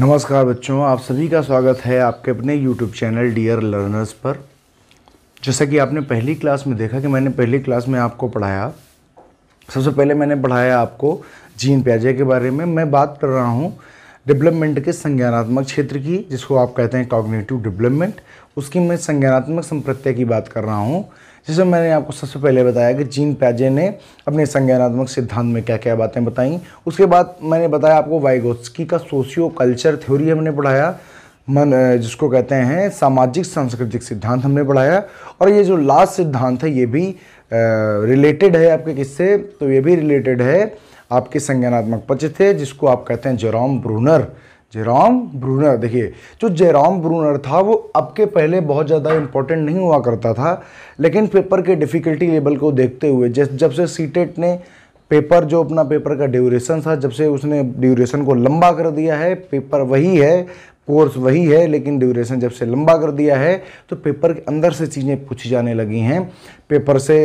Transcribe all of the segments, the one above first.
नमस्कार बच्चों आप सभी का स्वागत है आपके अपने YouTube चैनल डियर लर्नर्स पर जैसा कि आपने पहली क्लास में देखा कि मैंने पहली क्लास में आपको पढ़ाया सबसे पहले मैंने पढ़ाया आपको जीन प्याजे के बारे में मैं बात कर रहा हूँ डेवलपमेंट के संज्ञानात्मक क्षेत्र की जिसको आप कहते हैं कॉग्नेटिव डेवलपमेंट उसकी मैं संज्ञानात्मक संप्रत्यय की बात कर रहा हूँ जिसमें मैंने आपको सबसे पहले बताया कि जीन पैजे ने अपने संज्ञानात्मक सिद्धांत में क्या क्या बातें बताई उसके बाद मैंने बताया आपको वाइगोत्सकी का सोशियो कल्चर थ्योरी हमने पढ़ाया मन जिसको कहते हैं सामाजिक सांस्कृतिक सिद्धांत हमने पढ़ाया और ये जो लास्ट सिद्धांत है ये भी रिलेटेड है आपके किससे तो ये भी रिलेटेड है आपके संज्ञानात्मक पचित्य थे जिसको आप कहते हैं जोराम ब्रूनर जेराम ब्रूनर देखिए जो जेराम ब्रूनर था वो अब के पहले बहुत ज़्यादा इम्पोर्टेंट नहीं हुआ करता था लेकिन पेपर के डिफ़िकल्टी लेवल को देखते हुए जैसे जब से सीटेट e ने पेपर जो अपना पेपर का ड्यूरेशन था जब से उसने ड्यूरेशन को लंबा कर दिया है पेपर वही है कोर्स वही है लेकिन ड्यूरेशन जब से लंबा कर दिया है तो पेपर के अंदर से चीज़ें पूछी जाने लगी हैं पेपर से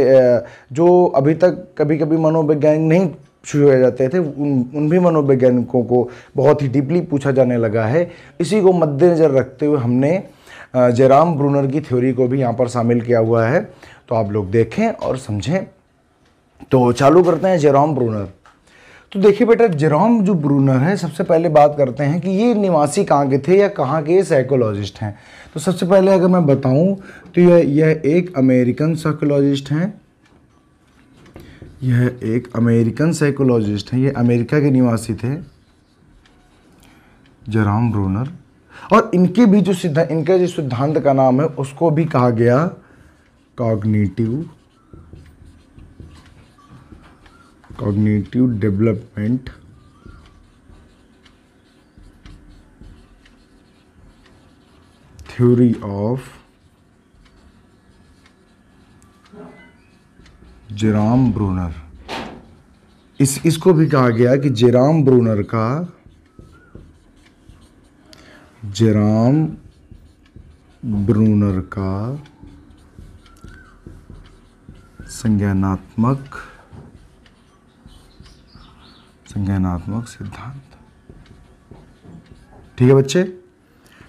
जो अभी तक कभी कभी मनोविज्ञानिक नहीं शुरू हो जाते थे उन उन भी मनोवैज्ञानिकों को बहुत ही डीपली पूछा जाने लगा है इसी को मद्देनज़र रखते हुए हमने जयराम ब्रूनर की थ्योरी को भी यहाँ पर शामिल किया हुआ है तो आप लोग देखें और समझें तो चालू करते हैं जेराम ब्रूनर तो देखिए बेटा जेराम जो ब्रूनर है सबसे पहले बात करते हैं कि ये निवासी कहाँ के थे या कहाँ के साइकोलॉजिस्ट हैं तो सबसे पहले अगर मैं बताऊँ तो यह यह एक अमेरिकन साइकोलॉजिस्ट हैं यह एक अमेरिकन साइकोलॉजिस्ट हैं ये अमेरिका के निवासी थे जराम रोनर और इनके भी जो सिद्धांत इनके जो सिद्धांत का नाम है उसको भी कहा गया cognitive cognitive development theory of Jerome Bruner इस इसको भी कहा गया कि जेराम ब्रूनर का जेराम ब्रूनर का संज्ञानात्मक संज्ञानात्मक सिद्धांत ठीक है बच्चे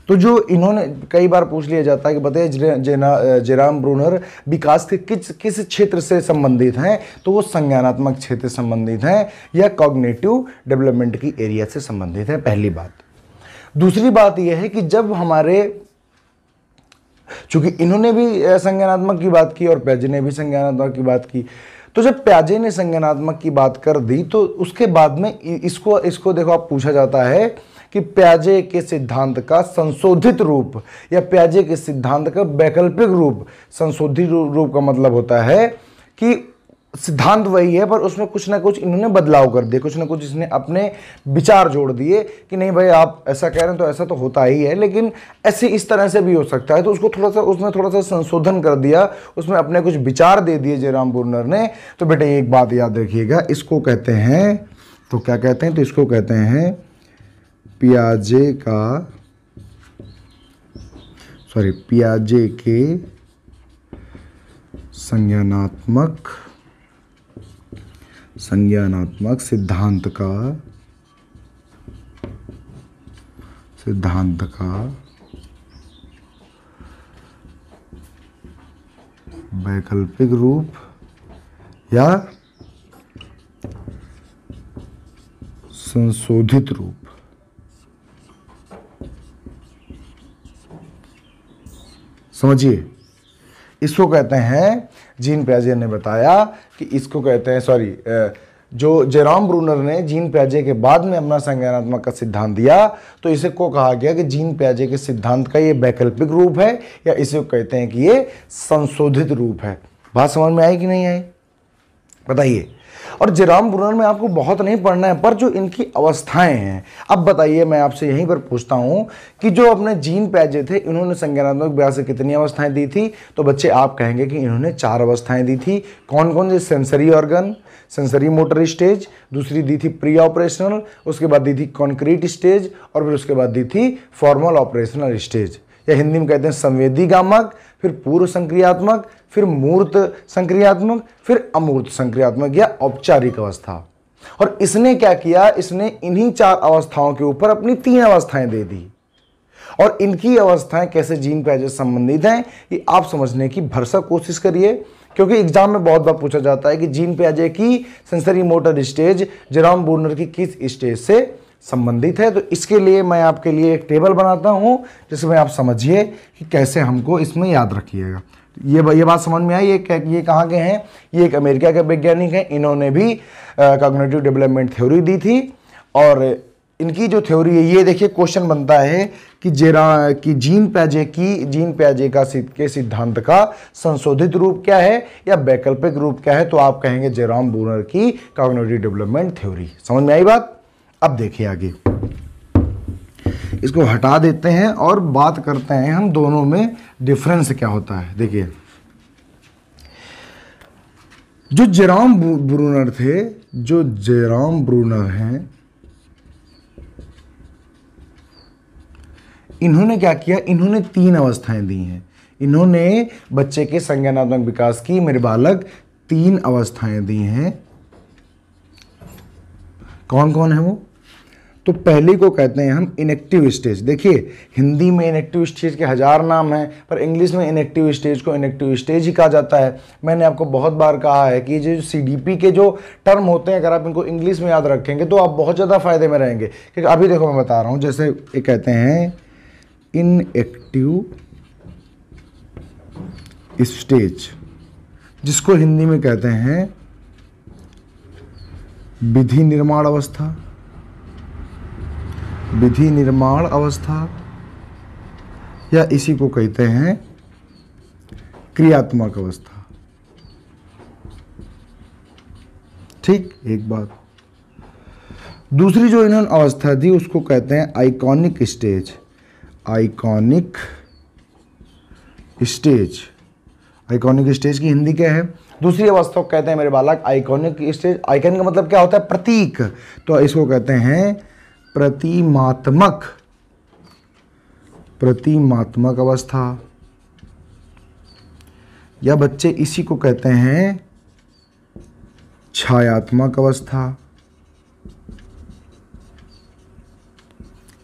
तो जो इन्होंने कई बार पूछ लिया जाता है कि बताइए जयराम जेराम ब्रूनर विकास के किस किस क्षेत्र से संबंधित हैं तो वो संज्ञानात्मक क्षेत्र संबंधित हैं या कॉग्नेटिव डेवलपमेंट की एरिया से संबंधित हैं पहली बात दूसरी बात यह है कि जब हमारे चूंकि इन्होंने भी संज्ञानात्मक की बात की और प्याजे ने भी संज्ञानात्मक की बात की तो जब प्याजे ने संज्ञानात्मक की बात कर दी तो उसके बाद में इसको इसको देखो आप पूछा जाता है कि प्याजे के सिद्धांत का संशोधित रूप या प्याजे के सिद्धांत का वैकल्पिक रूप संशोधित रूप का मतलब होता है कि सिद्धांत वही है पर उसमें कुछ ना कुछ इन्होंने बदलाव कर दिया कुछ ना कुछ इसने अपने विचार जोड़ दिए कि नहीं भाई आप ऐसा कह रहे हैं तो ऐसा तो होता ही है लेकिन ऐसे इस तरह से भी हो सकता है तो उसको थोड़ा सा उसने थोड़ा सा संशोधन कर दिया उसमें अपने कुछ विचार दे दिए जयराम बुर्नर ने तो बेटे एक बात याद रखिएगा इसको कहते हैं तो क्या कहते हैं तो इसको कहते हैं पियाजे का सॉरी पियाजे के संज्ञानात्मक संज्ञानात्मक सिद्धांत का सिद्धांत का वैकल्पिक रूप या संशोधित रूप समझिए इसको कहते हैं जीन प्याजे ने बताया कि इसको कहते हैं सॉरी जो जेराम ब्रूनर ने जीन प्याजे के बाद में अपना संज्ञानात्मक का सिद्धांत दिया तो इसे को कहा गया कि जीन प्याजे के सिद्धांत का ये वैकल्पिक रूप है या इसे कहते हैं कि ये संशोधित रूप है बात समझ में आई कि नहीं आई बताइए और जराम बुरान में आपको बहुत नहीं पढ़ना है पर जो इनकी अवस्थाएं हैं अब बताइए मैं आपसे यहीं पर पूछता हूं कि जो अपने जीन पैजे थे इन्होंने संज्ञानात्मक व्यास से कितनी अवस्थाएं दी थी तो बच्चे आप कहेंगे कि इन्होंने चार अवस्थाएं दी थी कौन कौन से sensory organ sensory motor stage दूसरी दी थी प्री ऑपरेशनल उसके बाद दी थी कॉन्क्रीट स्टेज और फिर उसके बाद दी थी फॉर्मल ऑपरेशनल स्टेज या हिंदी में कहते हैं संवेदी गामक फिर पूर्व संक्रियात्मक फिर मूर्त संक्रियात्मक फिर अमूर्त संक्रियात्मक या औपचारिक अवस्था और इसने क्या किया इसने इन्हीं चार अवस्थाओं के ऊपर अपनी तीन अवस्थाएं दे दी और इनकी अवस्थाएं कैसे जीन पैजे संबंधित हैं ये आप समझने की भरसक कोशिश करिए क्योंकि एग्जाम में बहुत बार पूछा जाता है कि जीन प्याजे की sensory motor stage Jerome Bruner की किस स्टेज से संबंधित है तो इसके लिए मैं आपके लिए एक टेबल बनाता हूँ जिसमें आप समझिए कि कैसे हमको इसमें याद रखिएगा ये ये बात समझ में आई ये ये कहाँ के हैं ये एक अमेरिका के वैज्ञानिक हैं इन्होंने भी कॉग्नेटिव डेवलपमेंट थ्योरी दी थी और इनकी जो थ्योरी है ये देखिए क्वेश्चन बनता है कि जेरा कि जीन प्याजे की जीन प्याजे का के सिद्धांत का संशोधित रूप क्या है या वैकल्पिक रूप क्या है तो आप कहेंगे जेराम बूनर की कॉग्नेटिव डेवलपमेंट थ्योरी समझ में आई बात अब देखिए आगे इसको हटा देते हैं और बात करते हैं हम दोनों में डिफरेंस क्या होता है देखिए जो जेराम ब्रूनर थे जो जेराम ब्रूनर हैं इन्होंने क्या किया इन्होंने तीन अवस्थाएं दी हैं इन्होंने बच्चे के संज्ञानात्मक विकास की मेरे बालक तीन अवस्थाएं दी हैं कौन कौन है वो तो पहली को कहते हैं हम इनेक्टिव स्टेज देखिए हिंदी में इनेक्टिव स्टेज के हज़ार नाम हैं पर इंग्लिश में इनेक्टिव स्टेज को इनेक्टिव स्टेज ही कहा जाता है मैंने आपको बहुत बार कहा है कि ये जो सी के जो टर्म होते हैं अगर आप इनको इंग्लिश में याद रखेंगे तो आप बहुत ज़्यादा फ़ायदे में रहेंगे क्योंकि अभी देखो मैं बता रहा हूँ जैसे ये कहते हैं इनएक्टिव स्टेज जिसको हिंदी में कहते हैं विधि निर्माण अवस्था विधि निर्माण अवस्था या इसी को कहते हैं क्रियात्मक अवस्था ठीक एक बात दूसरी जो इन्होंने अवस्था दी उसको कहते हैं iconic stage iconic stage iconic stage की हिंदी क्या है दूसरी अवस्था को कहते हैं मेरे बालक आइकॉनिक स्टेज आइकॉनिक का मतलब क्या होता है प्रतीक तो इसको कहते हैं प्रतिमात्मक प्रतिमात्मक अवस्था या बच्चे इसी को कहते हैं छायात्मक अवस्था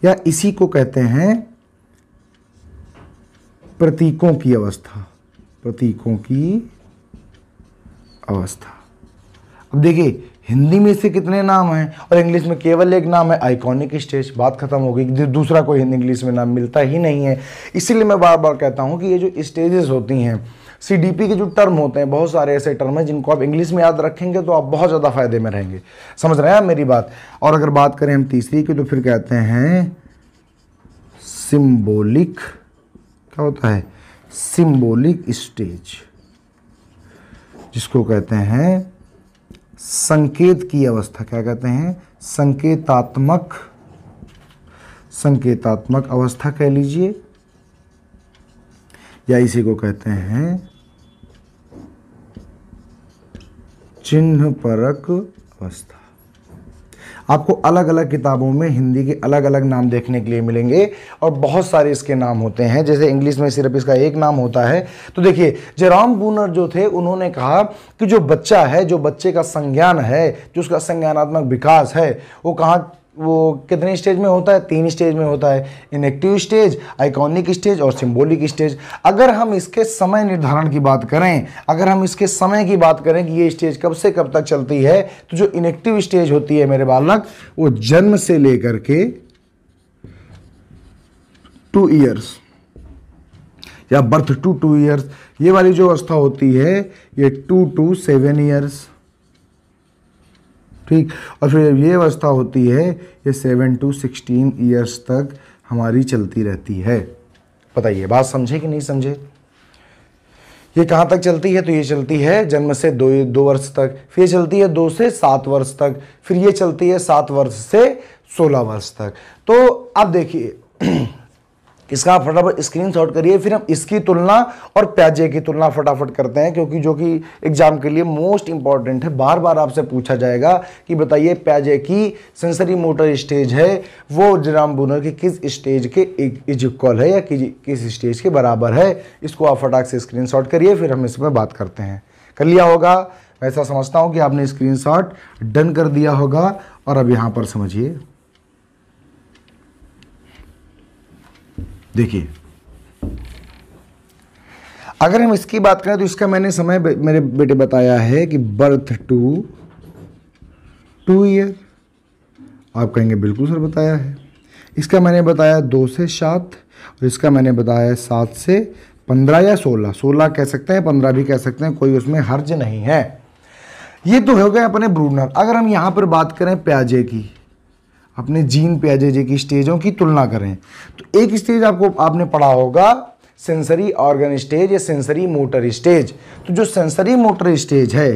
या इसी को कहते हैं प्रतीकों की अवस्था प्रतीकों की अवस्था अब देखिए हिंदी में इसके कितने नाम हैं और इंग्लिश में केवल एक नाम है आइकॉनिक स्टेज बात खत्म हो गई दूसरा कोई हिंदी इंग्लिश में नाम मिलता ही नहीं है इसीलिए मैं बार बार कहता हूँ कि ये जो स्टेजेस होती हैं सी डी पी के जो टर्म होते हैं बहुत सारे ऐसे टर्म हैं जिनको आप इंग्लिश में याद रखेंगे तो आप बहुत ज़्यादा फायदे में रहेंगे समझ रहे हैं आप मेरी बात और अगर बात करें हम तीसरी की तो फिर कहते हैं सिम्बोलिक क्या होता है सिम्बोलिक स्टेज जिसको कहते हैं संकेत की अवस्था क्या कहते हैं संकेतात्मक संकेतात्मक अवस्था कह लीजिए या इसी को कहते हैं चिन्ह परक अवस्था आपको अलग अलग किताबों में हिंदी के अलग अलग नाम देखने के लिए मिलेंगे और बहुत सारे इसके नाम होते हैं जैसे इंग्लिश में सिर्फ इसका एक नाम होता है तो देखिए जयराम बूनर जो थे उन्होंने कहा कि जो बच्चा है जो बच्चे का संज्ञान है जो उसका संज्ञानात्मक विकास है वो कहाँ वो कितने स्टेज में होता है तीन स्टेज में होता है इनएक्टिव स्टेज आइकॉनिक स्टेज और सिंबॉलिक स्टेज अगर हम इसके समय निर्धारण की बात करें अगर हम इसके समय की बात करें कि ये स्टेज कब से कब तक चलती है तो जो इनएक्टिव स्टेज होती है मेरे बालक वो जन्म से लेकर के टू ईयर्स या बर्थ टू टू ईयर्स ये वाली जो अवस्था होती है ये टू टू सेवन ईयर्स ठीक और फिर ये अवस्था होती है ये सेवन टू सिक्सटीन ईयर्स तक हमारी चलती रहती है बताइए बात समझे कि नहीं समझे ये कहाँ तक चलती है तो ये चलती है जन्म से दो दो वर्ष तक फिर ये चलती है दो से सात वर्ष तक फिर ये चलती है सात वर्ष से सोलह वर्ष तक तो अब देखिए इसका आप फटाफट स्क्रीन शॉट करिए फिर हम इसकी तुलना और प्याजे की तुलना फटाफट करते हैं क्योंकि जो कि एग्जाम के लिए मोस्ट इंपॉर्टेंट है बार बार आपसे पूछा जाएगा कि बताइए प्याजे की सेंसरी मोटर स्टेज है वो जराम बुनर की किस स्टेज के इज इक्वल है या किस स्टेज के बराबर है इसको आप फटाक से स्क्रीन करिए फिर हम इसमें बात करते हैं कर लिया होगा ऐसा समझता हूँ कि आपने स्क्रीन डन कर दिया होगा और अब यहाँ पर समझिए देखिए अगर हम इसकी बात करें तो इसका मैंने समय मेरे बेटे बताया है कि बर्थ टू टू ईयर आप कहेंगे बिल्कुल सर बताया है इसका मैंने बताया दो से सात और इसका मैंने बताया सात से पंद्रह या सोलह सोलह कह सकते हैं पंद्रह भी कह सकते हैं कोई उसमें हर्ज नहीं है ये तो हो गए अपने ब्रूनर अगर हम यहाँ पर बात करें प्याजे की अपने जीन पे अजय की स्टेजों की तुलना करें तो एक स्टेज आपको आपने पढ़ा होगा सेंसरी ऑर्गन स्टेज या सेंसरी मोटर स्टेज तो जो सेंसरी मोटर स्टेज है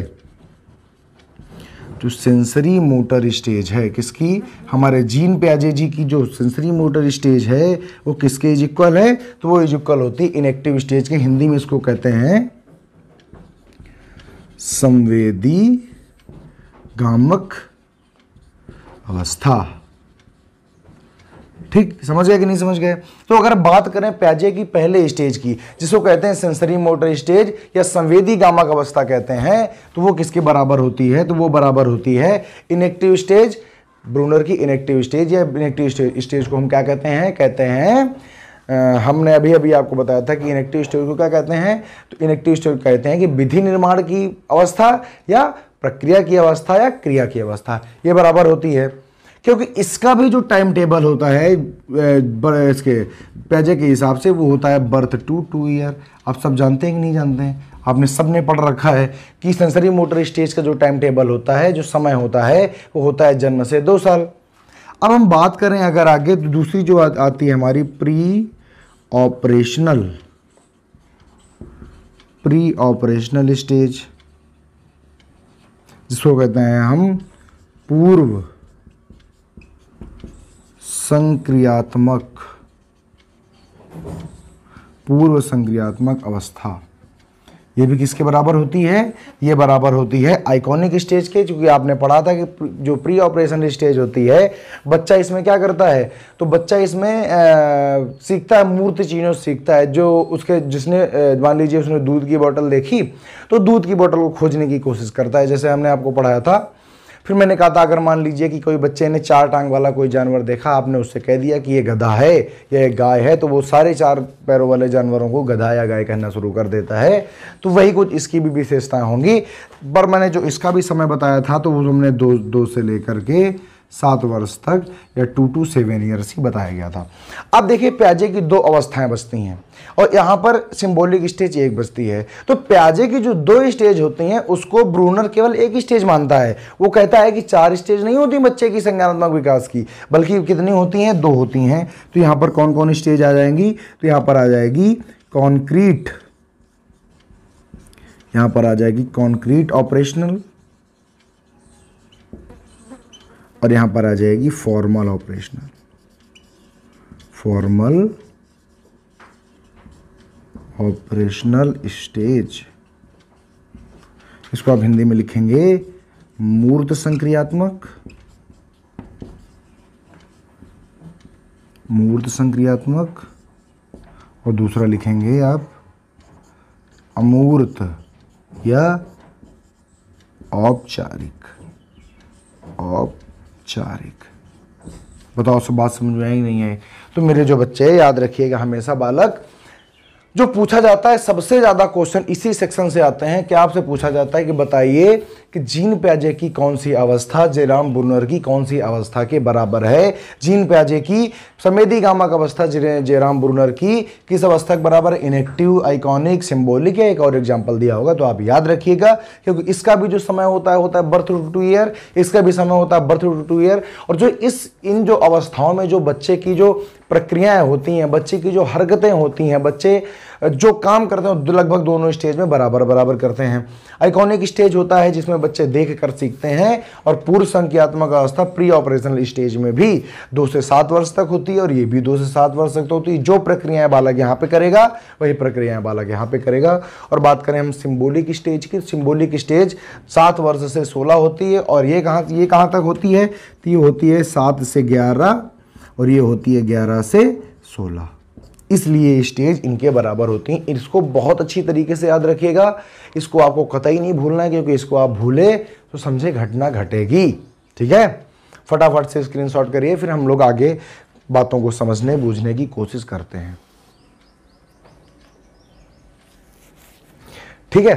जो सेंसरी मोटर स्टेज है किसकी हमारे जीन प्याजे जी की जो सेंसरी मोटर स्टेज है वो किसके इज इक्वल है तो वो इज इक्वल होती है इनएक्टिव स्टेज के हिंदी में इसको कहते हैं संवेदी गामक अवस्था ठीक समझ गए कि नहीं समझ गए तो अगर बात करें प्याजे की पहले स्टेज की जिसको कहते हैं सेंसरी मोटर स्टेज या संवेदी गामक अवस्था कहते हैं तो वो किसके बराबर होती है तो वो बराबर होती है इनेक्टिव स्टेज ब्रूनर की इनेक्टिव स्टेज या इनेक्टिव स्टेज स्टेज को हम क्या कहते हैं कहते हैं हमने अभी अभी आपको बताया था कि इनेक्टिव स्टेज को क्या कहते हैं तो इनेक्टिव स्टेज कहते हैं कि विधि निर्माण की अवस्था या प्रक्रिया की अवस्था या क्रिया की अवस्था ये बराबर होती है क्योंकि इसका भी जो टाइम टेबल होता है इसके पैजे के हिसाब से वो होता है बर्थ टू टू ईयर आप सब जानते हैं कि नहीं जानते हैं आपने सबने पढ़ रखा है कि सेंसरी मोटर स्टेज का जो टाइम टेबल होता है जो समय होता है वो होता है जन्म से दो साल अब हम बात करें अगर आगे तो दूसरी जो आ, आती है हमारी pre operational pre operational stage जिसको कहते हैं हम पूर्व संक्रियात्मक पूर्व संक्रियात्मक अवस्था ये भी किसके बराबर होती है ये बराबर होती है आइकॉनिक स्टेज के क्योंकि आपने पढ़ा था कि जो प्री ऑपरेशन स्टेज होती है बच्चा इसमें क्या करता है तो बच्चा इसमें आ, सीखता है मूर्त चीज़ों सीखता है जो उसके जिसने मान लीजिए उसने दूध की बोतल देखी तो दूध की बोतल को खोजने की कोशिश करता है जैसे हमने आपको पढ़ाया था फिर मैंने कहा था अगर मान लीजिए कि कोई बच्चे ने चार टांग वाला कोई जानवर देखा आपने उससे कह दिया कि ये गधा है या ये गाय है तो वो सारे चार पैरों वाले जानवरों को गधा या गाय कहना शुरू कर देता है तो वही कुछ इसकी भी विशेषताएँ होंगी पर मैंने जो इसका भी समय बताया था तो वो हमने दो दो से लेकर के सात वर्ष तक या टू टू सेवन ईयर्स ही बताया गया था अब देखिए प्याजे की दो अवस्थाएं बचती हैं और यहाँ पर सिंबॉलिक स्टेज एक बचती है तो प्याजे की जो दो स्टेज होती हैं उसको ब्रूनर केवल एक स्टेज मानता है वो कहता है कि चार स्टेज नहीं होती बच्चे की संज्ञानात्मक विकास की बल्कि कितनी होती हैं दो होती हैं तो यहाँ पर कौन कौन स्टेज आ जाएंगी तो यहाँ पर आ जाएगी कॉन्क्रीट यहाँ पर आ जाएगी कॉन्क्रीट ऑपरेशनल और यहां पर आ जाएगी formal operational formal operational stage इसको आप हिंदी में लिखेंगे मूर्त संक्रियात्मक मूर्त संक्रियात्मक और दूसरा लिखेंगे आप अमूर्त या औपचारिक औपचारिक बताओ सब बात समझ में आई नहीं आई तो मेरे जो बच्चे याद रखिएगा हमेशा बालक जो पूछा जाता है सबसे ज़्यादा क्वेश्चन इसी सेक्शन से आते हैं कि आपसे पूछा जाता है कि बताइए कि जीन प्याजे की कौन सी अवस्था जयराम बुनर की कौन सी अवस्था के बराबर है जीन प्याजे की समेदी गामक अवस्था जयराम बुनर की किस अवस्था के बराबर इनेक्टिव आइकॉनिक सिम्बोलिक या एक और एग्जाम्पल दिया होगा तो आप याद रखिएगा क्योंकि इसका भी जो समय होता है होता है बर्थ टू टू ईयर इसका भी समय होता है बर्थ टू टू ईयर और जो इस इन जो अवस्थाओं में जो बच्चे की जो प्रक्रियाएं होती हैं बच्चे की जो हरकतें होती हैं बच्चे जो काम करते हैं लगभग दोनों स्टेज में बराबर बराबर करते हैं आइकॉनिक स्टेज होता है जिसमें बच्चे देख कर सीखते हैं और पूर्व संख्यात्मक अवस्था प्री ऑपरेशनल स्टेज में भी दो से सात वर्ष तक होती है और ये भी दो से सात वर्ष तक होती है जो प्रक्रियाएं बालक यहाँ पे करेगा वही प्रक्रियाएं बालक यहाँ पे करेगा और बात करें हम सिम्बोलिक स्टेज की सिम्बोलिक स्टेज सात वर्ष से सोलह होती है और ये कहाँ ये कहाँ तक होती है तो ये होती है सात से ग्यारह और ये होती है ग्यारह से सोलह इसलिए स्टेज इनके बराबर होती हैं इसको बहुत अच्छी तरीके से याद रखिएगा इसको आपको कतई नहीं भूलना है क्योंकि इसको आप भूले तो समझे घटना घटेगी ठीक है फटाफट से स्क्रीनशॉट करिए फिर हम लोग आगे बातों को समझने बूझने की कोशिश करते हैं ठीक है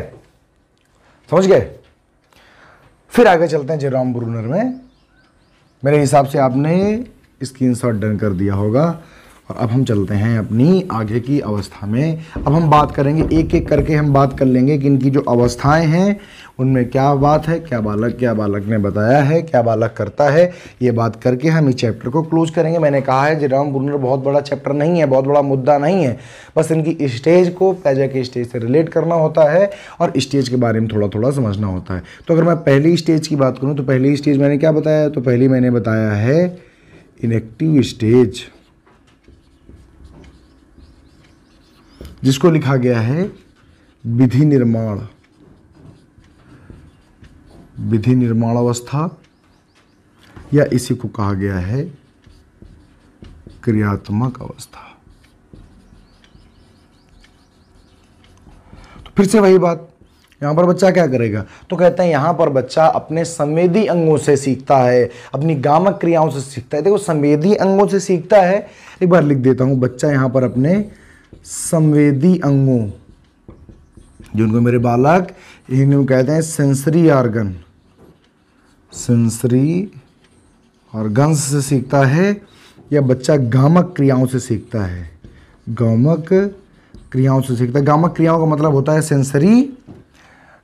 समझ गए फिर आगे चलते हैं जयराम ब्रूनर में मेरे हिसाब से आपने स्क्रीन शॉट डन कर दिया होगा और अब हम चलते हैं अपनी आगे की अवस्था में अब हम बात करेंगे एक एक करके हम बात कर लेंगे कि इनकी जो अवस्थाएं हैं उनमें क्या बात है क्या बालक क्या बालक ने बताया है क्या बालक करता है ये बात करके हम इस चैप्टर को क्लोज करेंगे मैंने कहा है जी राम बुनर बहुत बड़ा चैप्टर नहीं है बहुत बड़ा मुद्दा नहीं है बस इनकी स्टेज को पैजा के स्टेज से रिलेट करना होता है और स्टेज के बारे में थोड़ा थोड़ा समझना होता है तो अगर मैं पहली स्टेज की बात करूँ तो पहली स्टेज मैंने क्या बताया तो पहली मैंने बताया है इनएक्टिव स्टेज जिसको लिखा गया है विधि निर्माण विधि निर्माण अवस्था या इसी को कहा गया है क्रियात्मक अवस्था तो फिर से वही बात यहाँ पर बच्चा क्या करेगा तो कहते हैं यहाँ पर बच्चा अपने संवेदी अंगों से सीखता है अपनी गामक क्रियाओं से सीखता है देखो संवेदी अंगों से सीखता है एक बार लिख देता हूँ बच्चा यहाँ पर अपने संवेदी अंगों जिनको मेरे बालक हिंदी कहते हैं सेंसरी आर्गन सेंसरी ऑर्गन से सीखता है या बच्चा गामक क्रियाओं से सीखता है गामक क्रियाओं से सीखता है गामक क्रियाओं का मतलब होता है सेंसरी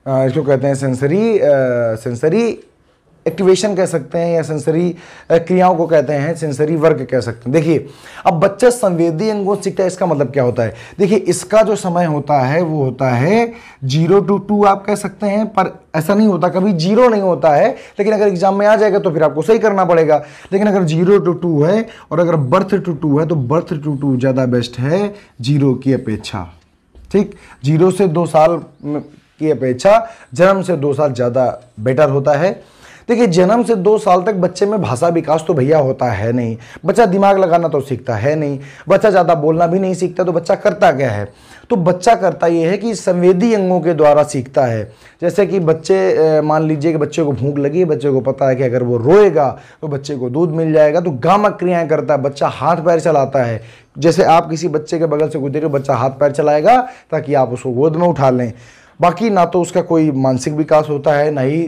इसको कहते हैं सेंसरी सेंसरी एक्टिवेशन कह सकते हैं या सेंसरी क्रियाओं को कहते हैं सेंसरी वर्क कह सकते हैं देखिए अब बच्चा संवेदी अंगों सीखता है इसका मतलब क्या होता है देखिए इसका जो समय होता है वो होता है जीरो टू टू आप कह सकते हैं पर ऐसा नहीं होता कभी जीरो नहीं होता है लेकिन अगर एग्जाम में आ जाएगा तो फिर आपको सही करना पड़ेगा लेकिन अगर जीरो टू टू है और अगर बर्थ टू टू है तो बर्थ टू टू ज़्यादा बेस्ट है जीरो की अपेक्षा ठीक जीरो से दो साल की अपेक्षा जन्म से दो साल ज़्यादा बेटर होता है देखिए जन्म से दो साल तक बच्चे में भाषा विकास तो भैया होता है नहीं बच्चा दिमाग लगाना तो सीखता है नहीं बच्चा ज़्यादा बोलना भी नहीं सीखता तो बच्चा करता क्या है तो बच्चा करता ये है कि संवेदी अंगों के द्वारा सीखता है जैसे कि बच्चे मान लीजिए कि बच्चे को भूख लगी बच्चे को पता है कि अगर वो रोएगा तो बच्चे को दूध मिल जाएगा तो गामक क्रियाएं करता है बच्चा हाथ पैर चलाता है जैसे आप किसी बच्चे के बगल से गुजरे बच्चा हाथ पैर चलाएगा ताकि आप उसको गोद में उठा लें बाकी ना तो उसका कोई मानसिक विकास होता है ना ही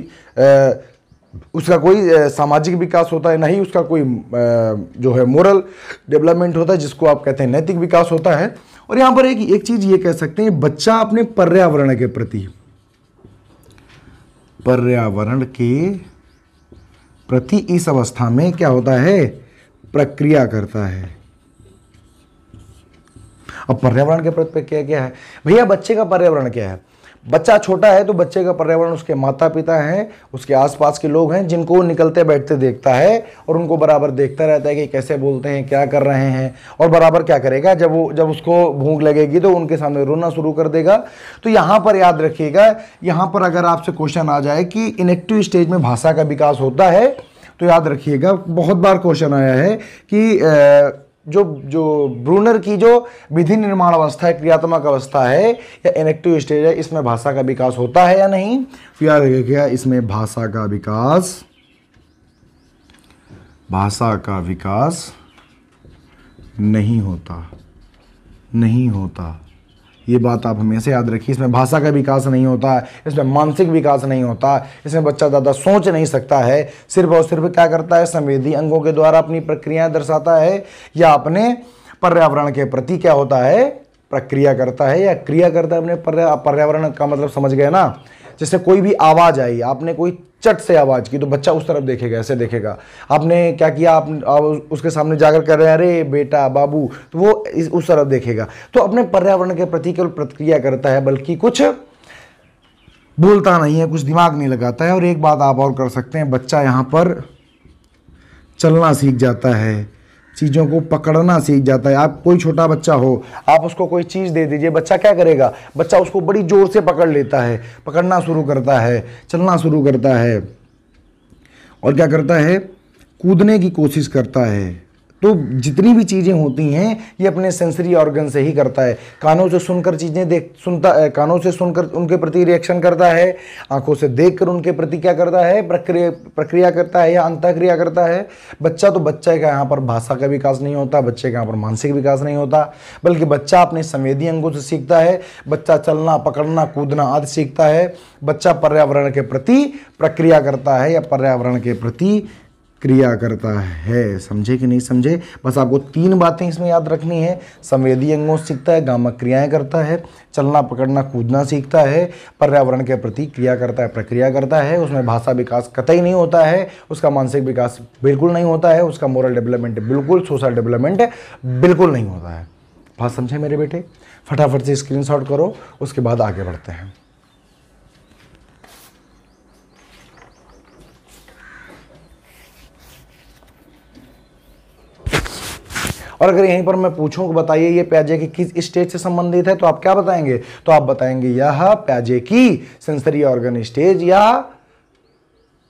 उसका कोई सामाजिक विकास होता है ना ही उसका कोई जो है मोरल डेवलपमेंट होता है जिसको आप कहते हैं नैतिक विकास होता है और यहां पर एक एक चीज़ ये कह सकते हैं बच्चा अपने पर्यावरण के प्रति पर्यावरण के प्रति इस अवस्था में क्या होता है प्रक्रिया करता है अब पर्यावरण के प्रति क्या क्या है भैया बच्चे का पर्यावरण क्या है बच्चा छोटा है तो बच्चे का पर्यावरण उसके माता पिता हैं उसके आसपास के लोग हैं जिनको वो निकलते बैठते देखता है और उनको बराबर देखता रहता है कि कैसे बोलते हैं क्या कर रहे हैं और बराबर क्या करेगा जब वो जब उसको भूख लगेगी तो उनके सामने रोना शुरू कर देगा तो यहाँ पर याद रखिएगा यहाँ पर अगर आपसे क्वेश्चन आ जाए कि इनेक्टिव स्टेज में भाषा का विकास होता है तो याद रखिएगा बहुत बार क्वेश्चन आया है कि जो जो ब्रूनर की जो विधि निर्माण अवस्था है क्रियात्मक अवस्था है या इनेक्टिव स्टेज है इसमें भाषा का विकास होता है या नहीं याद क्या इसमें भाषा का विकास भाषा का विकास नहीं होता नहीं होता ये बात आप हमेशा याद रखिए इसमें भाषा का विकास नहीं होता है इसमें मानसिक विकास नहीं होता इसमें बच्चा ज़्यादा सोच नहीं सकता है सिर्फ और सिर्फ क्या करता है संवेदी अंगों के द्वारा अपनी प्रक्रियाएँ दर्शाता है या अपने पर्यावरण के प्रति क्या होता है प्रक्रिया करता है या क्रिया करता है अपने पर्यावरण का मतलब समझ गए ना जैसे कोई भी आवाज़ आई आपने कोई चट से आवाज़ की तो बच्चा उस तरफ देखेगा ऐसे देखेगा आपने क्या किया आप, आप उसके सामने जाकर कर रहे हैं अरे बेटा बाबू तो वो इस, उस तरफ देखेगा तो अपने पर्यावरण के प्रति केवल प्रतिक्रिया करता है बल्कि कुछ बोलता नहीं है कुछ दिमाग नहीं लगाता है और एक बात आप और कर सकते हैं बच्चा यहाँ पर चलना सीख जाता है चीज़ों को पकड़ना सीख जाता है आप कोई छोटा बच्चा हो आप उसको कोई चीज़ दे दीजिए बच्चा क्या करेगा बच्चा उसको बड़ी ज़ोर से पकड़ लेता है पकड़ना शुरू करता है चलना शुरू करता है और क्या करता है कूदने की कोशिश करता है तो जितनी भी चीज़ें होती हैं ये अपने सेंसरी ऑर्गन से ही करता है कानों से सुनकर चीज़ें देख सुनता है कानों से सुनकर उनके प्रति रिएक्शन करता है आंखों से देख कर उनके प्रति क्या करता है प्रक्रिया प्रक्रिया करता है या अंतक्रिया करता है बच्चा तो बच्चे का यहाँ पर भाषा का विकास नहीं होता बच्चे का यहाँ पर मानसिक विकास नहीं होता बल्कि बच्चा अपने संवेदी अंगों से सीखता है बच्चा चलना पकड़ना कूदना आदि सीखता है बच्चा पर्यावरण के प्रति प्रक्रिया करता है या पर्यावरण के प्रति क्रिया करता है समझे कि नहीं समझे बस आपको तीन बातें इसमें याद रखनी है संवेदी अंगों सीखता है गामक क्रियाएं करता है चलना पकड़ना कूदना सीखता है पर्यावरण के प्रति क्रिया करता है प्रक्रिया करता है उसमें भाषा विकास कतई नहीं होता है उसका मानसिक विकास बिल्कुल नहीं होता है उसका मॉरल डेवलपमेंट बिल्कुल सोशल डेवलपमेंट बिल्कुल नहीं होता है बात समझे मेरे बेटे फटाफट से स्क्रीन करो उसके बाद आगे बढ़ते हैं और अगर यहीं पर मैं पूछूं कि बताइए ये प्याजे की किस स्टेज से संबंधित है तो आप क्या बताएंगे तो आप बताएंगे यह प्याजे की सेंसरी ऑर्गन स्टेज या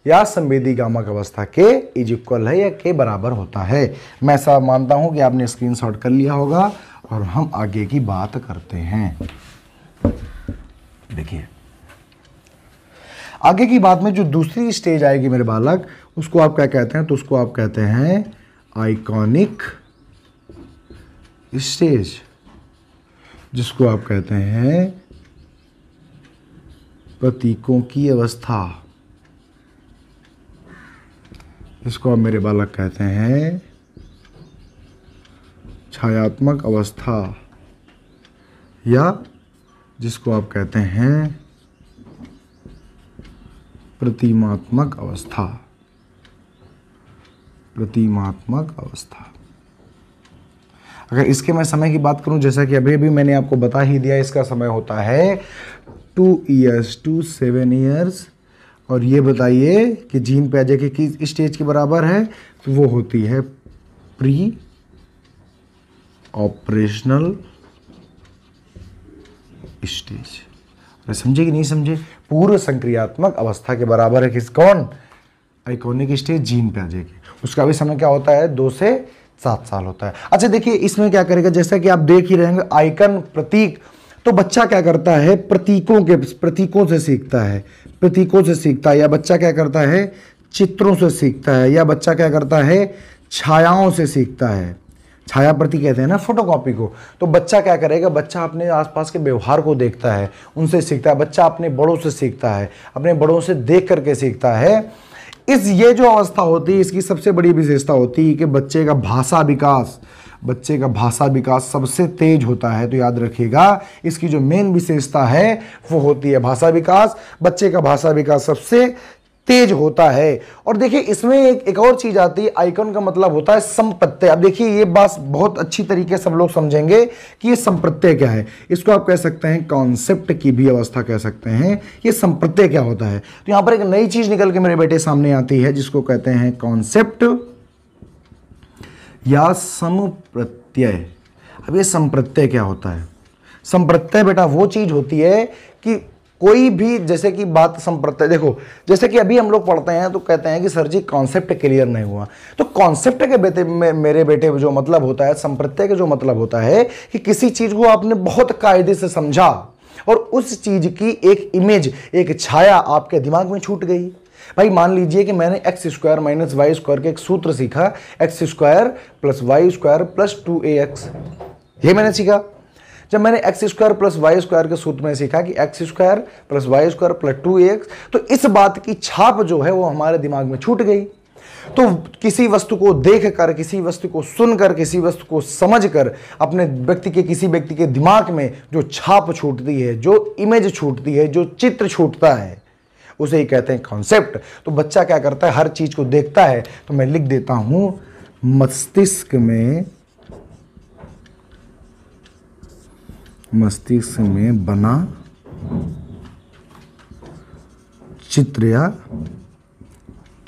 या संवेदी गामक अवस्था के इज इक्वल है या के बराबर होता है मैं ऐसा मानता हूं कि आपने शॉट कर लिया होगा और हम आगे की बात करते हैं देखिए आगे की बात में जो दूसरी स्टेज आएगी मेरे बालक उसको आप क्या कहते हैं तो उसको आप कहते हैं आइकॉनिक स्टेज जिसको आप कहते हैं प्रतीकों की अवस्था इसको आप मेरे बालक कहते हैं छायात्मक अवस्था या जिसको आप कहते हैं प्रतिमात्मक अवस्था प्रतिमात्मक अवस्था अगर इसके मैं समय की बात करूं जैसा कि अभी अभी मैंने आपको बता ही दिया इसका समय होता है two years to seven years और ये बताइए कि जीन पैजे के किस स्टेज के बराबर है तो वो होती है प्री ऑपरेशनल स्टेज अरे समझे कि नहीं समझे पूर्व संक्रियात्मक अवस्था के बराबर है किस कौन आइकोनिक स्टेज जीन पैजे के उसका भी समय क्या होता है दो से सात साल होता है अच्छा देखिए इसमें क्या करेगा जैसा कि आप देख ही रहेंगे आइकन प्रतीक तो बच्चा क्या करता है प्रतीकों के प्रतीकों से सीखता है प्रतीकों से सीखता है या बच्चा क्या करता है चित्रों से सीखता है या बच्चा क्या करता है छायाओं से सीखता है छाया प्रति कहते हैं ना फोटोकॉपी को तो बच्चा क्या करेगा बच्चा अपने आसपास के व्यवहार को देखता है उनसे सीखता है बच्चा अपने बड़ों से सीखता है अपने बड़ों से देख करके सीखता है इस ये जो अवस्था होती है इसकी सबसे बड़ी विशेषता होती है कि बच्चे का भाषा विकास बच्चे का भाषा विकास सबसे तेज होता है तो याद रखिएगा इसकी जो मेन विशेषता है वो होती है भाषा विकास बच्चे का भाषा विकास सबसे तेज होता है और देखिए इसमें एक एक और चीज़ आती है आइकन का मतलब होता है संपत्ति अब देखिए ये बात बहुत अच्छी तरीके से सब लोग समझेंगे कि ये संप्रत्यय क्या है इसको आप कह सकते हैं कॉन्सेप्ट की भी अवस्था कह सकते हैं ये संप्रत्यय क्या होता है तो यहां पर एक नई चीज़ निकल के मेरे बेटे सामने आती है जिसको कहते हैं कॉन्सेप्ट या संप्रत्यय अब ये संप्रत्यय क्या होता है संप्रत्यय बेटा वो चीज़ होती है कि कोई भी जैसे कि बात संप्रत देखो जैसे कि अभी हम लोग पढ़ते हैं तो कहते हैं कि सर जी कॉन्सेप्ट क्लियर नहीं हुआ तो कॉन्सेप्ट के बेटे में मेरे बेटे जो मतलब होता है संप्रत्यय का जो मतलब होता है कि किसी चीज़ को आपने बहुत कायदे से समझा और उस चीज़ की एक इमेज एक छाया आपके दिमाग में छूट गई भाई मान लीजिए कि मैंने X square minus Y square का एक सूत्र सीखा X square plus Y square plus two A X ये मैंने सीखा जब मैंने X square plus Y square के सूत्र में सीखा कि X square plus Y square plus two X तो इस बात की छाप जो है वो हमारे दिमाग में छूट गई तो किसी वस्तु को देख कर किसी वस्तु को सुनकर किसी वस्तु को समझ कर अपने व्यक्ति के किसी व्यक्ति के दिमाग में जो छाप छूटती है जो इमेज छूटती है जो चित्र छूटता है उसे ही कहते हैं कॉन्सेप्ट तो बच्चा क्या करता है हर चीज़ को देखता है तो मैं लिख देता हूँ मस्तिष्क में मस्तिष्क में बना चित्र या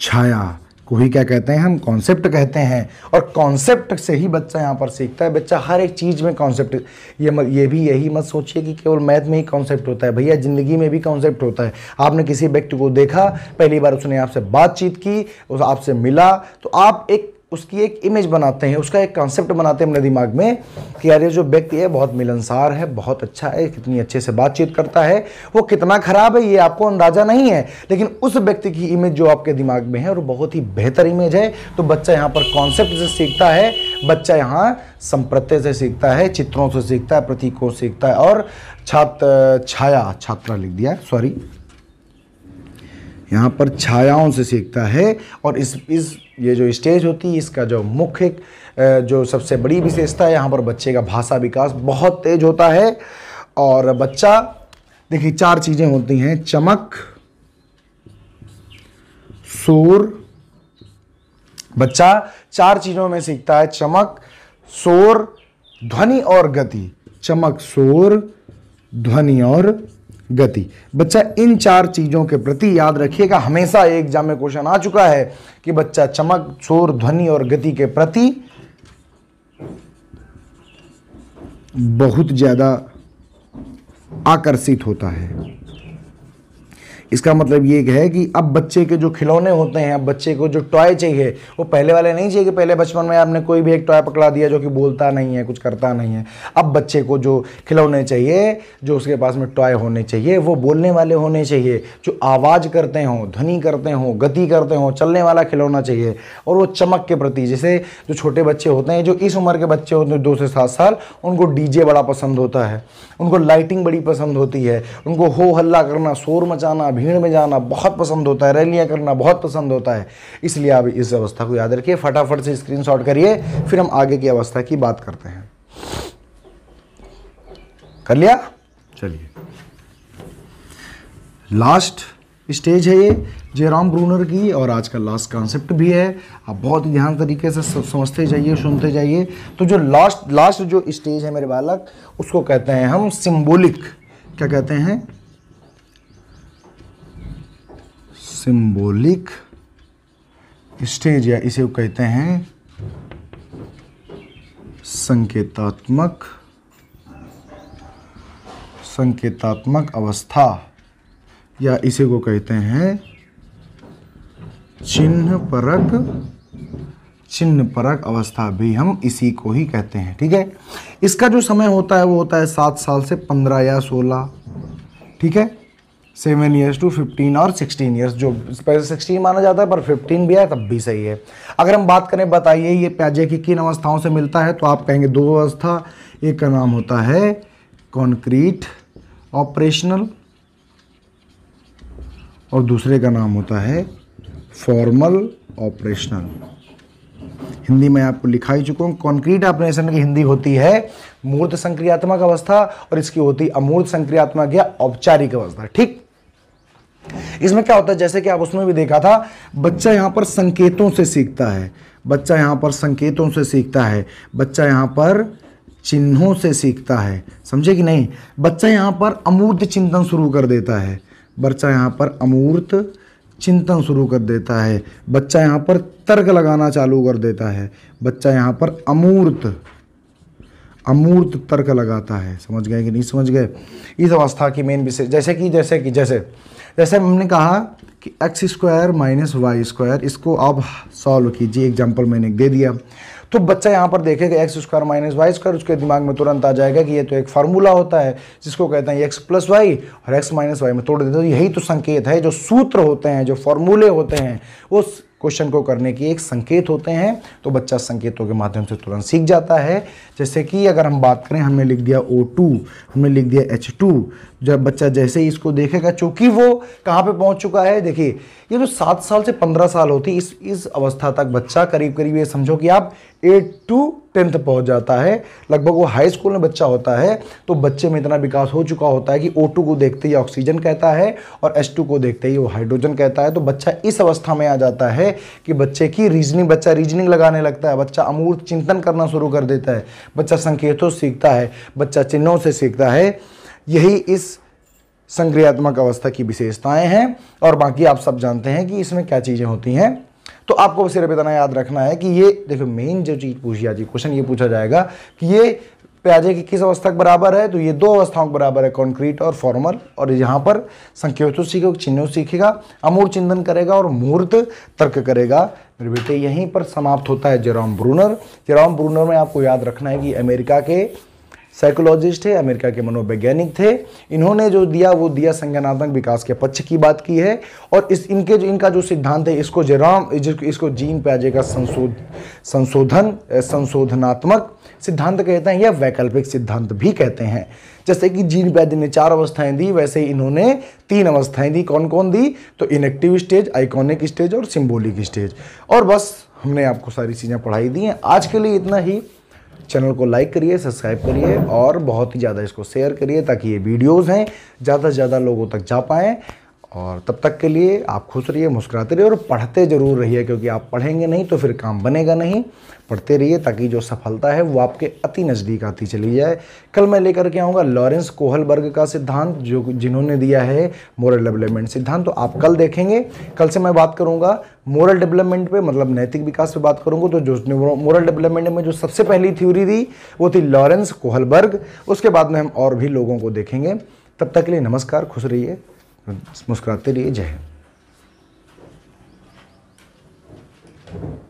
छाया को ही क्या कहते हैं हम कॉन्सेप्ट कहते हैं और कॉन्सेप्ट से ही बच्चा यहाँ पर सीखता है बच्चा हर एक चीज़ में कॉन्सेप्ट ये म, ये भी यही मत सोचिए कि केवल मैथ में ही कॉन्सेप्ट होता है भैया ज़िंदगी में भी कॉन्सेप्ट होता है आपने किसी व्यक्ति को देखा पहली बार उसने आपसे बातचीत की उस आपसे मिला तो आप एक उसकी एक इमेज बनाते हैं उसका एक कॉन्सेप्ट बनाते हैं अपने दिमाग में कि यार ये जो व्यक्ति है बहुत मिलनसार है बहुत अच्छा है कितनी अच्छे से बातचीत करता है वो कितना ख़राब है ये आपको अंदाज़ा नहीं है लेकिन उस व्यक्ति की इमेज जो आपके दिमाग में है और बहुत ही बेहतर इमेज है तो बच्चा यहाँ पर कॉन्सेप्ट से सीखता है बच्चा यहाँ संप्रत्य से सीखता है चित्रों से सीखता है प्रतीकों से सीखता है और छात्र छाया छात्रा लिख दिया सॉरी यहाँ पर छायाओं से सीखता है और इस इस ये जो स्टेज होती है इसका जो मुख्य जो सबसे बड़ी विशेषता है यहाँ पर बच्चे का भाषा विकास बहुत तेज होता है और बच्चा देखिए चार चीज़ें होती हैं चमक शोर बच्चा चार चीज़ों में सीखता है चमक शोर ध्वनि और गति चमक शोर ध्वनि और गति बच्चा इन चार चीज़ों के प्रति याद रखिएगा हमेशा एक एग्जाम में क्वेश्चन आ चुका है कि बच्चा चमक शोर ध्वनि और गति के प्रति बहुत ज़्यादा आकर्षित होता है इसका मतलब ये है कि अब बच्चे के जो खिलौने होते हैं अब बच्चे को जो टॉय चाहिए वो पहले वाले नहीं चाहिए कि पहले बचपन में आपने कोई भी एक टॉय पकड़ा दिया जो कि बोलता नहीं है कुछ करता नहीं है अब बच्चे को जो खिलौने चाहिए जो उसके पास में टॉय होने चाहिए वो बोलने वाले होने चाहिए जो आवाज़ करते हों ध्वनि करते हों गति करते हों चलने वाला खिलौना चाहिए और वो चमक के प्रति जैसे जो छोटे बच्चे होते हैं जो इस उम्र के बच्चे होते हैं दो से सात साल उनको डीजे बड़ा पसंद होता है उनको लाइटिंग बड़ी पसंद होती है उनको हो हल्ला करना शोर मचाना भीड़ में जाना बहुत पसंद होता है रैलियां करना बहुत पसंद होता है इसलिए आप इस अवस्था को याद रखिए फटाफट से स्क्रीन करिए फिर हम आगे की अवस्था की बात करते हैं कर लिया चलिए लास्ट स्टेज है ये जयराम ब्रूनर की और आज का लास्ट कॉन्सेप्ट भी है आप बहुत ही ध्यान तरीके से समझते जाइए सुनते जाइए तो जो लास्ट लास्ट जो स्टेज है मेरे बालक उसको कहते हैं हम सिंबोलिक क्या कहते हैं सिंबॉलिक स्टेज या इसे कहते हैं संकेतात्मक संकेतात्मक अवस्था या इसे को कहते हैं चिन्ह परक चिन्ह परक अवस्था भी हम इसी को ही कहते हैं ठीक है इसका जो समय होता है वो होता है सात साल से पंद्रह या सोलह ठीक है सेवन ईयर्स टू फिफ्टीन और सिक्सटीन ईयर्स जो सिक्सटीन माना जाता है पर फिफ्टीन भी है तब भी सही है अगर हम बात करें बताइए ये प्याजे की किन अवस्थाओं से मिलता है तो आप कहेंगे दो अवस्था एक का नाम होता है कॉन्क्रीट ऑपरेशनल और दूसरे का नाम होता है फॉर्मल ऑपरेशनल हिंदी में आपको लिखा ही चुका हूं कॉन्क्रीट ऑपरेशन की हिंदी होती है मूर्त संक्रियात्मक अवस्था और इसकी होती अमूर्त संक्रियात्मक या औपचारिक अवस्था ठीक इसमें क्या होता है जैसे कि आप उसमें भी देखा था बच्चा यहाँ पर संकेतों से सीखता है बच्चा यहाँ पर संकेतों से सीखता है बच्चा यहाँ पर चिन्हों से सीखता है समझे कि नहीं बच्चा यहाँ पर अमूर्त चिंतन शुरू कर देता है बच्चा यहाँ पर अमूर्त चिंतन शुरू कर देता है बच्चा यहाँ पर तर्क लगाना चालू कर देता है बच्चा यहाँ पर अमूर्त अमूर्त तर्क लगाता है समझ गए कि नहीं समझ गए इस अवस्था की मेन विशेष जैसे कि जैसे कि जैसे जैसे हमने कहा कि X square minus Y square इसको आप सॉल्व कीजिए एग्जाम्पल मैंने दे दिया तो बच्चा यहाँ पर देखेगा X square minus Y square उसके दिमाग में तुरंत आ जाएगा कि ये तो एक फार्मूला होता है जिसको कहते हैं एक्स प्लस वाई और एक्स माइनस वाई में तोड़ देते तो यही तो संकेत है जो सूत्र होते हैं जो फॉर्मूले होते हैं उस क्वेश्चन को करने की एक संकेत होते हैं तो बच्चा संकेतों के माध्यम से तुरंत सीख जाता है जैसे कि अगर हम बात करें हमने लिख दिया ओ टू हमने लिख दिया एच टू जब बच्चा जैसे ही इसको देखेगा चूंकि वो कहाँ पे पहुँच चुका है देखिए ये जो तो सात साल से पंद्रह साल होती इस इस अवस्था तक बच्चा करीब करीब ये समझो कि आप एट टू टेंथ पहुंच जाता है लगभग वो हाई स्कूल में बच्चा होता है तो बच्चे में इतना विकास हो चुका होता है कि ओ को देखते ही ऑक्सीजन कहता है और एस को देखते ही वो हाइड्रोजन कहता है तो बच्चा इस अवस्था में आ जाता है कि बच्चे की रीजनिंग बच्चा रीजनिंग लगाने लगता है बच्चा अमूर्त चिंतन करना शुरू कर देता है बच्चा संकेतों से सीखता है बच्चा चिन्हों से सीखता है यही इस संक्रियात्मक अवस्था की विशेषताएं हैं और बाकी आप सब जानते हैं कि इसमें क्या चीज़ें होती हैं तो आपको सिर्फ इतना याद रखना है कि ये देखो मेन जो चीज़ पूछी जाती है क्वेश्चन ये पूछा जाएगा कि ये प्याजे की किस अवस्था के बराबर है तो ये दो अवस्थाओं के बराबर है कॉन्क्रीट और फॉर्मल और यहाँ पर संकेत सीखेगा चिन्हों सीखेगा अमूर चिंतन करेगा और मुहूर्त तर्क करेगा मेरे बेटे यहीं पर समाप्त होता है जेराम ब्रूनर जेराम ब्रूनर में आपको याद रखना है कि अमेरिका के साइकोलॉजिस्ट है अमेरिका के मनोवैज्ञानिक थे इन्होंने जो दिया वो दिया संज्ञानात्मक विकास के पक्ष की बात की है और इस इनके जो इनका जो सिद्धांत है इसको जराम इसको जीन प्याजे का संशोध संशोधन संशोधनात्मक सिद्धांत कहते हैं या वैकल्पिक सिद्धांत भी कहते हैं जैसे कि जीन प्याजे ने चार अवस्थाएं दी वैसे इन्होंने तीन अवस्थाएं दी कौन कौन दी तो इनेक्टिव स्टेज आइकॉनिक स्टेज और सिम्बोलिक स्टेज और बस हमने आपको सारी चीज़ें पढ़ाई दी हैं आज के लिए इतना ही चैनल को लाइक करिए सब्सक्राइब करिए और बहुत ही ज़्यादा इसको शेयर करिए ताकि ये वीडियोज़ हैं ज़्यादा से ज़्यादा लोगों तक जा पाएँ और तब तक के लिए आप खुश रहिए मुस्कुराते रहिए और पढ़ते ज़रूर रहिए क्योंकि आप पढ़ेंगे नहीं तो फिर काम बनेगा नहीं पढ़ते रहिए ताकि जो सफलता है वो आपके अति नज़दीक आती चली जाए कल मैं लेकर के आऊँगा लॉरेंस कोहलबर्ग का सिद्धांत जो जिन्होंने दिया है मोरल डेवलपमेंट सिद्धांत तो आप कल देखेंगे कल से मैं बात करूँगा मोरल डेवलपमेंट पे मतलब नैतिक विकास पे बात करूँगा तो जो मोरल डेवलपमेंट में जो सबसे पहली थ्योरी थी वो थी लॉरेंस कोहलबर्ग उसके बाद में हम और भी लोगों को देखेंगे तब तक के लिए नमस्कार खुश रहिए मुस्कुराते रहिए जय हिंद